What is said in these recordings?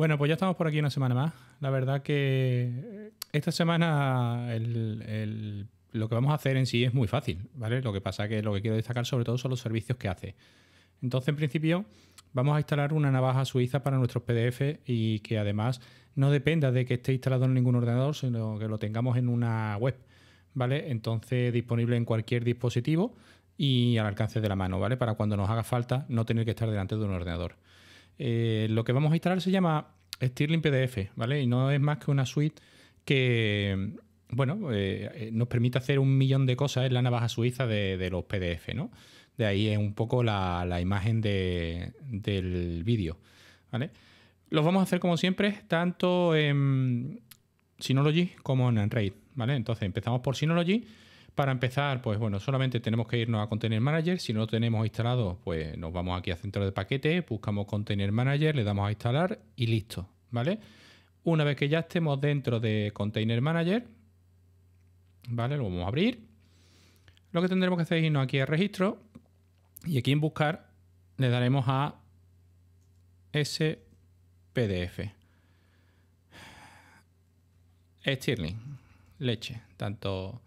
Bueno, pues ya estamos por aquí una semana más. La verdad que eh, esta semana lo que vamos a hacer en sí es muy fácil, ¿vale? Lo que pasa que lo que quiero destacar sobre todo son los servicios que hace. Entonces, en principio, vamos a instalar una navaja suiza para nuestros PDF y que además no dependa de que esté instalado en ningún ordenador, sino que lo tengamos en una web, ¿vale? Entonces, disponible en cualquier dispositivo y al alcance de la mano, ¿vale? Para cuando nos haga falta no tener que estar delante de un ordenador. Eh, lo que vamos a instalar se llama Stirling PDF, ¿vale? Y no es más que una suite que, bueno, eh, nos permite hacer un millón de cosas en la navaja suiza de, los PDF, ¿no? De ahí es un poco la, imagen del vídeo, ¿vale? Los vamos a hacer como siempre, tanto en Synology como en Android, ¿vale? Entonces empezamos por Synology para empezar, pues bueno, solamente tenemos que irnos a Container Manager. Si no lo tenemos instalado, pues nos vamos aquí a centro de paquete, buscamos Container Manager, le damos a instalar y listo, ¿vale? Una vez que ya estemos dentro de Container Manager, ¿vale? Lo vamos a abrir. Lo que tendremos que hacer es irnos aquí a registro y aquí en buscar le daremos a SPDF. Stirling, leche, tanto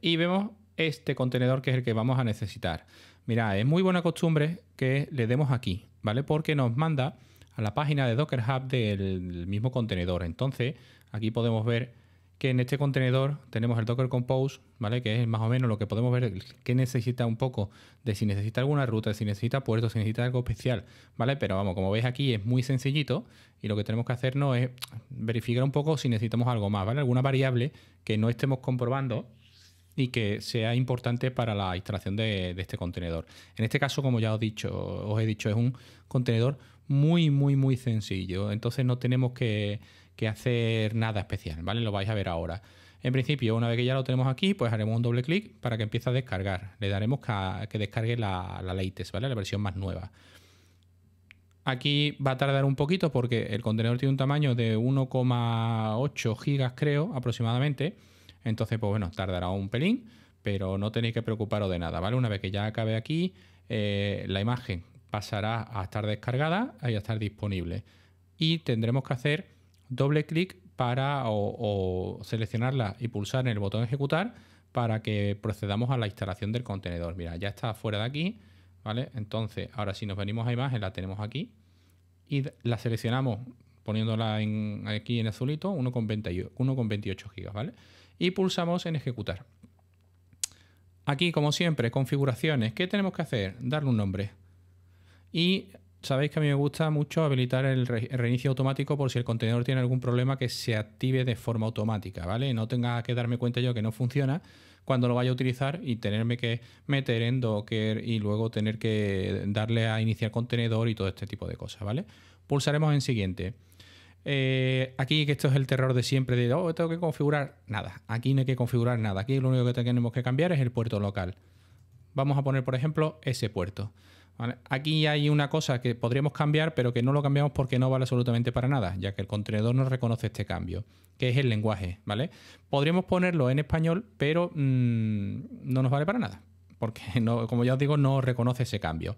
y vemos este contenedor que es el que vamos a necesitar. Mira, es muy buena costumbre que le demos aquí, ¿vale? Porque nos manda a la página de Docker Hub del mismo contenedor. Entonces, aquí podemos ver que en este contenedor tenemos el Docker Compose, ¿vale? Que es más o menos lo que podemos ver que necesita un poco de si necesita alguna ruta, si necesita puertos, si necesita algo especial, ¿vale? Pero vamos, como veis aquí es muy sencillito y lo que tenemos que hacernos es verificar un poco si necesitamos algo más, ¿vale? Alguna variable que no estemos comprobando y que sea importante para la instalación de, este contenedor. En este caso, como ya os, dicho, os he dicho, es un contenedor muy, muy, muy sencillo. Entonces no tenemos que, hacer nada especial, ¿vale? Lo vais a ver ahora. En principio, una vez que ya lo tenemos aquí, pues haremos un doble clic para que empiece a descargar. Le daremos que, descargue la, la latest, ¿vale? La versión más nueva. Aquí va a tardar un poquito porque el contenedor tiene un tamaño de 1,8 gigas, creo, aproximadamente entonces, pues bueno, tardará un pelín, pero no tenéis que preocuparos de nada, ¿vale? Una vez que ya acabe aquí, eh, la imagen pasará a estar descargada y a estar disponible. Y tendremos que hacer doble clic para seleccionarla y pulsar en el botón ejecutar para que procedamos a la instalación del contenedor. Mira, ya está fuera de aquí, ¿vale? Entonces, ahora si nos venimos a imagen, la tenemos aquí y la seleccionamos poniéndola en, aquí en azulito, 1,28 GB, ¿vale? y pulsamos en ejecutar. Aquí, como siempre, configuraciones. ¿Qué tenemos que hacer? Darle un nombre. Y sabéis que a mí me gusta mucho habilitar el reinicio automático por si el contenedor tiene algún problema que se active de forma automática, ¿vale? No tenga que darme cuenta yo que no funciona cuando lo vaya a utilizar y tenerme que meter en Docker y luego tener que darle a iniciar contenedor y todo este tipo de cosas, ¿vale? Pulsaremos en siguiente. Eh, aquí que esto es el terror de siempre, de, oh, tengo que configurar nada. Aquí no hay que configurar nada. Aquí lo único que tenemos que cambiar es el puerto local. Vamos a poner, por ejemplo, ese puerto. Aquí hay una cosa que podríamos cambiar, pero que no lo cambiamos porque no vale absolutamente para nada, ya que el contenedor no reconoce este cambio, que es el lenguaje, ¿vale? Podríamos ponerlo en español, pero mm, no nos vale para nada, porque como ya os digo, no reconoce ese cambio.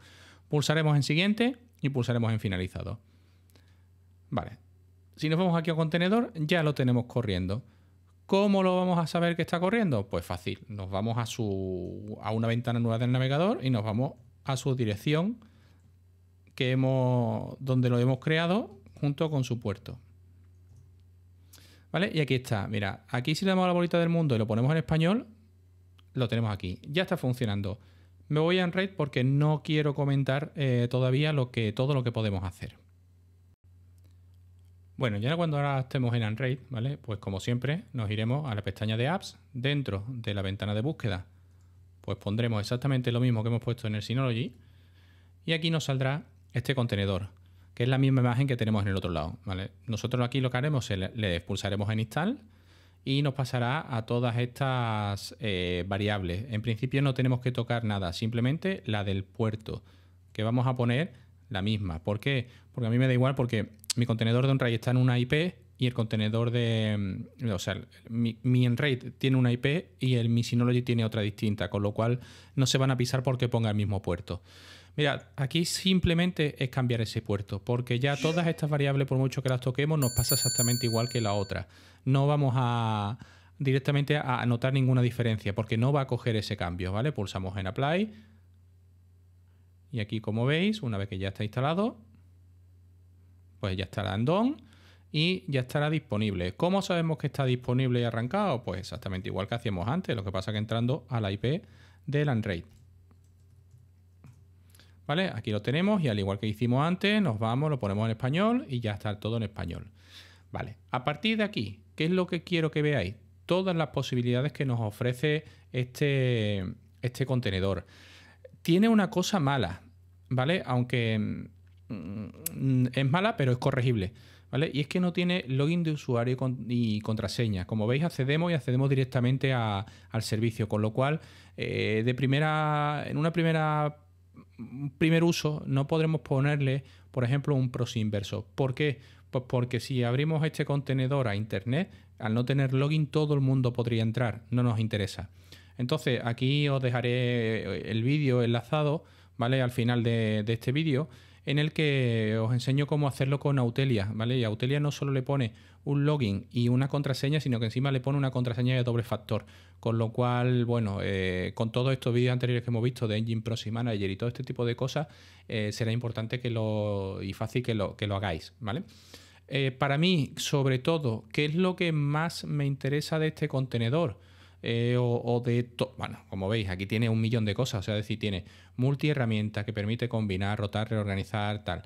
Pulsaremos en siguiente y pulsaremos en finalizado. Vale, si nos vamos aquí a contenedor, ya lo tenemos corriendo. ¿Cómo lo vamos a saber que está corriendo? Pues fácil, nos vamos a, una ventana nueva del navegador y nos vamos a su dirección que hemos, donde lo hemos creado junto con su puerto. ¿Vale? Y aquí está, mira, aquí si le damos la bolita del mundo y lo ponemos en español, lo tenemos aquí, ya está funcionando. Me voy a Unraid porque no quiero comentar eh, todavía lo que, todo lo que podemos hacer. Bueno, ya cuando ahora estemos en Unraid, ¿vale? Pues como siempre, nos iremos a la pestaña de apps dentro de la ventana de búsqueda. Pues pondremos exactamente lo mismo que hemos puesto en el Synology y aquí nos saldrá este contenedor, que es la misma imagen que tenemos en el otro lado, ¿vale? Nosotros aquí lo que haremos es le expulsaremos en install y nos pasará a todas estas eh, variables. En principio no tenemos que tocar nada, simplemente la del puerto, que vamos a poner la misma. ¿Por qué? Porque a mí me da igual porque mi contenedor de un está en una IP y el contenedor de. Mm, o sea, mi, mi tiene una IP y el mi Synology tiene otra distinta, con lo cual no se van a pisar porque ponga el mismo puerto. Mira, aquí simplemente es cambiar ese puerto, porque ya todas estas variables, por mucho que las toquemos, nos pasa exactamente igual que la otra. No vamos a directamente a notar ninguna diferencia, porque no va a coger ese cambio, ¿vale? Pulsamos en Apply. Y aquí, como veis, una vez que ya está instalado, pues ya estará en DOM y ya estará disponible. ¿Cómo sabemos que está disponible y arrancado? Pues exactamente igual que hacíamos antes, lo que pasa que entrando a la IP del Android. ¿Vale? Aquí lo tenemos y al igual que hicimos antes, nos vamos, lo ponemos en español y ya está todo en español. Vale, a partir de aquí, ¿qué es lo que quiero que veáis? Todas las posibilidades que nos ofrece este, este contenedor. Tiene una cosa mala, ¿vale? Aunque mm, es mala, pero es corregible. ¿Vale? Y es que no tiene login de usuario y contraseña. Como veis, accedemos y accedemos directamente a, al servicio, con lo cual, eh, de primera, en una primera primer uso no podremos ponerle, por ejemplo, un proxy inverso. ¿Por qué? Pues porque si abrimos este contenedor a internet, al no tener login todo el mundo podría entrar, no nos interesa. Entonces, aquí os dejaré el vídeo enlazado, ¿vale? Al final de, de este vídeo en el que os enseño cómo hacerlo con Autelia, ¿vale? Y Autelia no solo le pone un login y una contraseña, sino que encima le pone una contraseña de doble factor. Con lo cual, bueno, eh, con todos estos vídeos anteriores que hemos visto de Engine Proxy Manager y todo este tipo de cosas, eh, será importante que lo, y fácil que lo, que lo hagáis, ¿vale? Eh, para mí, sobre todo, ¿qué es lo que más me interesa de este contenedor? Eh, o, de todo, Bueno, como veis, aquí tiene un millón de cosas, o sea, decir, tiene herramientas que permite combinar, rotar, reorganizar, tal.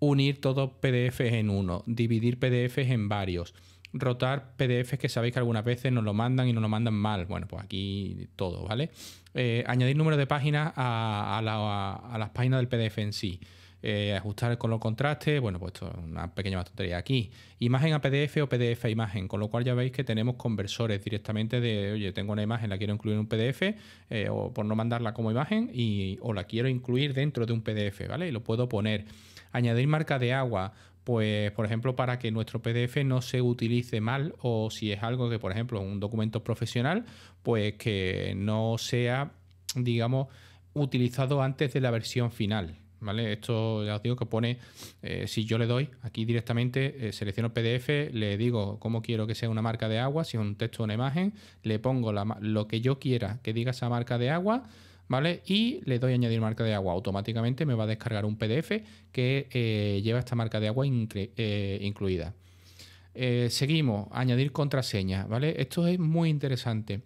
Unir todos PDFs en uno, dividir PDFs en varios, rotar PDFs que sabéis que algunas veces nos lo mandan y nos lo mandan mal. Bueno, pues aquí todo, ¿vale? Eh, añadir número de páginas a las páginas del PDF en sí. Eh, ajustar con los contrastes... bueno, pues esto es una pequeña tontería aquí. Imagen a PDF o PDF a imagen, con lo cual ya veis que tenemos conversores directamente de, oye, tengo una imagen, la quiero incluir en un PDF, eh, o por no mandarla como imagen, y, o la quiero incluir dentro de un PDF, ¿vale? Y lo puedo poner. Añadir marca de agua, pues por ejemplo para que nuestro PDF no se utilice mal o si es algo que por ejemplo un documento profesional pues que no sea digamos utilizado antes de la versión final ¿Vale? Esto ya os digo que pone, eh, si yo le doy aquí directamente, eh, selecciono PDF, le digo cómo quiero que sea una marca de agua, si es un texto o una imagen, le pongo lo que yo quiera que diga esa marca de agua, ¿vale? Y le doy añadir marca de agua. Automáticamente me va a descargar un PDF que eh, lleva esta marca de agua incluida. seguimos, añadir contraseña, ¿vale? Esto es muy interesante.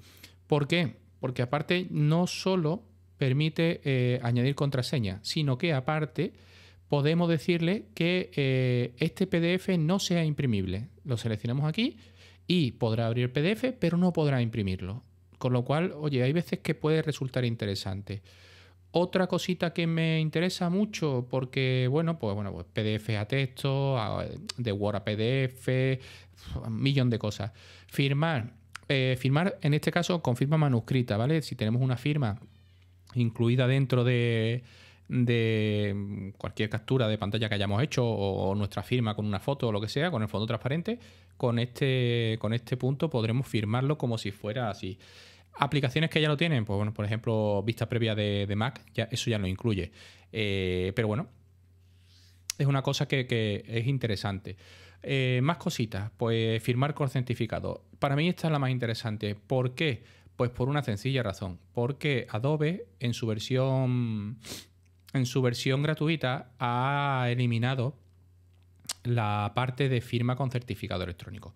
¿Por qué? Porque aparte no solo permite eh, añadir contraseña, sino que aparte podemos decirle que eh, este PDF no sea imprimible. Lo seleccionamos aquí y podrá abrir PDF, pero no podrá imprimirlo. Con lo cual, oye, hay veces que puede resultar interesante. Otra cosita que me interesa mucho, porque, bueno, pues bueno, PDF pues, a texto, de Word a PDF, un millón de cosas. Firmar. Eh, firmar, en este caso, con firma manuscrita, ¿vale? Si tenemos una firma incluida dentro de, cualquier captura de pantalla que hayamos hecho o nuestra firma con una foto o lo que sea, con el fondo transparente, con este, con este punto podremos firmarlo como si fuera así. Aplicaciones que ya lo tienen, pues por ejemplo, vista previa de, Mac, ya, eso ya lo incluye. Eh, pero bueno, es una cosa que, es interesante. Eh, más cositas, pues firmar con certificado. Para mí esta es la más interesante. ¿Por qué? Pues por una sencilla razón, porque Adobe en su versión en su versión gratuita ha eliminado la parte de firma con certificado electrónico.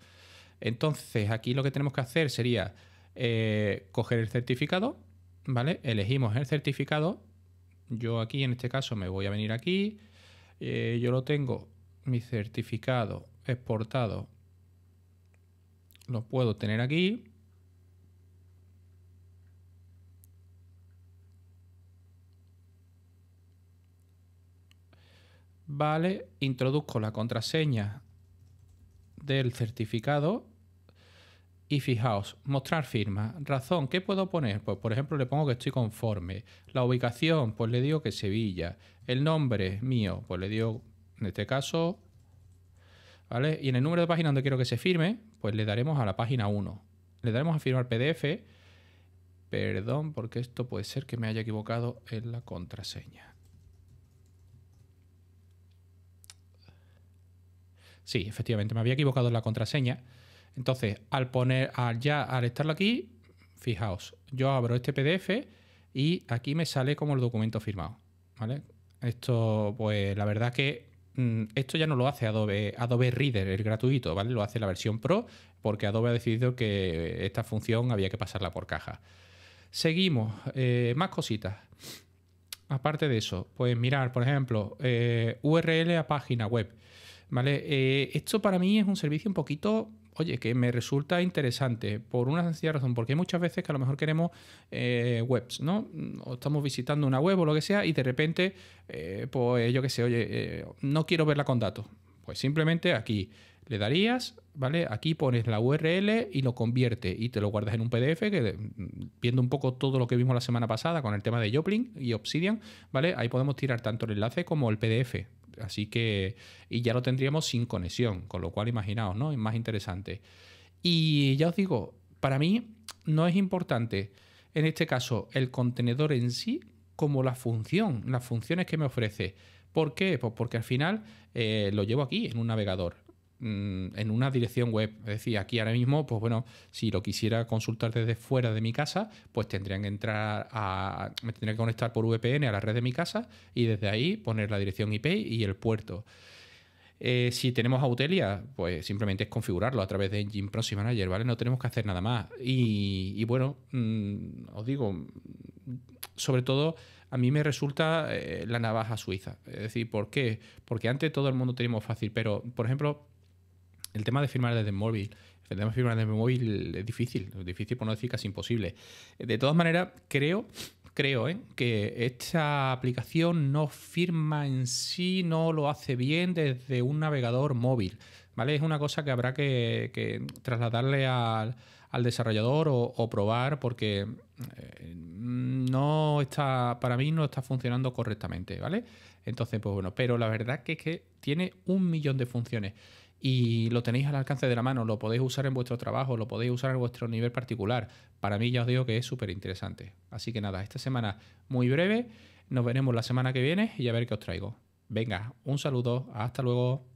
Entonces, aquí lo que tenemos que hacer sería eh, coger el certificado, ¿vale? Elegimos el certificado. Yo aquí, en este caso, me voy a venir aquí. Eh, yo lo tengo, mi certificado exportado. Lo puedo tener aquí. Vale, introduzco la contraseña del certificado y fijaos, mostrar firma. Razón, ¿qué puedo poner? Pues por ejemplo le pongo que estoy conforme. La ubicación, pues le digo que Sevilla. El nombre mío, pues le digo, en este caso, ¿vale? Y en el número de página donde quiero que se firme, pues le daremos a la página 1. Le daremos a firmar PDF. Perdón, porque esto puede ser que me haya equivocado en la contraseña. Sí, efectivamente, me había equivocado en la contraseña. Entonces, al poner, al ya al estarlo aquí, fijaos, yo abro este PDF y aquí me sale como el documento firmado. ¿Vale? Esto, pues la verdad que mm, esto ya no lo hace Adobe, Adobe Reader, el gratuito, ¿vale? Lo hace la versión Pro, porque Adobe ha decidido que esta función había que pasarla por caja. Seguimos, eh, más cositas. Aparte de eso, pues mirar, por ejemplo, eh, URL a página web. ¿Vale? Eh, esto para mí es un servicio un poquito oye, que me resulta interesante por una sencilla razón, porque hay muchas veces que a lo mejor queremos eh, webs, ¿no? O estamos visitando una web o lo que sea y de repente, eh, pues yo qué sé, oye, no quiero verla con datos. Pues simplemente aquí le darías, ¿vale? Aquí pones la URL y lo convierte y te lo guardas en un PDF, que viendo un poco todo lo que vimos la semana pasada con el tema de Joplin y Obsidian, ¿vale? Ahí podemos tirar tanto el enlace como el PDF, Así que, y ya lo tendríamos sin conexión, con lo cual imaginaos, ¿no? Es más interesante. Y ya os digo, para mí no es importante en este caso el contenedor en sí como la función, las funciones que me ofrece. ¿Por qué? Pues porque al final eh, lo llevo aquí en un navegador. Mm, en una dirección web. Es decir, aquí ahora mismo, pues bueno, si lo quisiera consultar desde fuera de mi casa, pues tendrían que entrar a. me tendría que conectar por VPN a la red de mi casa y desde ahí poner la dirección IP y el puerto. Eh, si tenemos Autelia, pues simplemente es configurarlo a través de Engine Proxy Manager, ¿vale? No tenemos que hacer nada más. Y, bueno, mm, os digo, sobre todo a mí me resulta eh, la navaja suiza. Es decir, ¿por qué? Porque antes todo el mundo teníamos fácil, pero por ejemplo, el tema de firmar desde móvil, el tema de firmar desde móvil es difícil, es difícil por no decir casi imposible. De todas maneras, creo, creo ¿eh? que esta aplicación no firma en sí, no lo hace bien desde un navegador móvil. ¿Vale? Es una cosa que habrá que, trasladarle al, desarrollador o, probar porque eh, no está, para mí no está funcionando correctamente, ¿vale? Entonces, pues bueno, pero la verdad es que tiene un millón de funciones y lo tenéis al alcance de la mano, lo podéis usar en vuestro trabajo, lo podéis usar en vuestro nivel particular. Para mí ya os digo que es súper interesante. Así que nada, esta semana muy breve, nos veremos la semana que viene y a ver qué os traigo. Venga, un saludo, hasta luego.